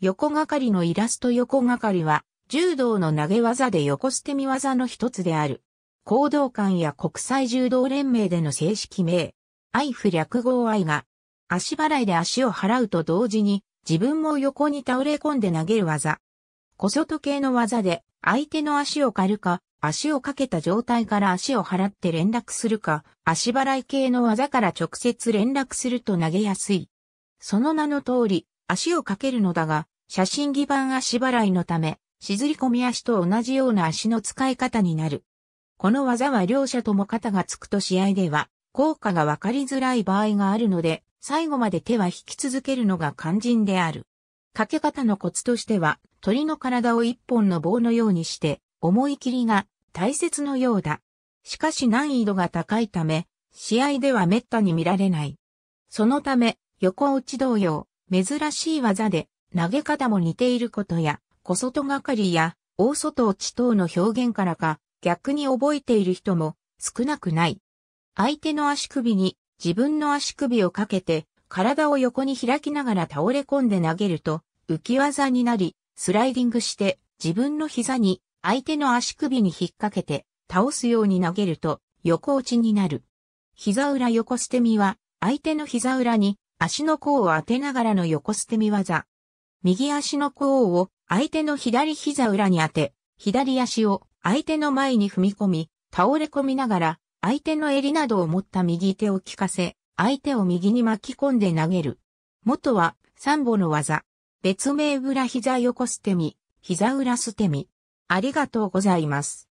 横がかりのイラスト横がかりは、柔道の投げ技で横捨て身技の一つである。行動館や国際柔道連盟での正式名。愛フ略合愛が、足払いで足を払うと同時に、自分も横に倒れ込んで投げる技。小外系の技で、相手の足を狩るか、足をかけた状態から足を払って連絡するか、足払い系の技から直接連絡すると投げやすい。その名の通り、足をかけるのだが、写真基板足払いのため、沈り込み足と同じような足の使い方になる。この技は両者とも肩がつくと試合では、効果がわかりづらい場合があるので、最後まで手は引き続けるのが肝心である。かけ方のコツとしては、鳥の体を一本の棒のようにして、思い切りが大切のようだ。しかし難易度が高いため、試合では滅多に見られない。そのため、横打ち同様、珍しい技で投げ方も似ていることや、小外がかりや、大外落ち等の表現からか、逆に覚えている人も少なくない。相手の足首に自分の足首をかけて、体を横に開きながら倒れ込んで投げると、浮き技になり、スライディングして自分の膝に相手の足首に引っ掛けて倒すように投げると横落ちになる。膝裏横捨て身は相手の膝裏に足の甲を当てながらの横捨て身技。右足の甲を相手の左膝裏に当て、左足を相手の前に踏み込み、倒れ込みながら、相手の襟などを持った右手を効かせ、相手を右に巻き込んで投げる。元は、三歩の技。別名裏膝横捨て身、膝裏捨て身。ありがとうございます。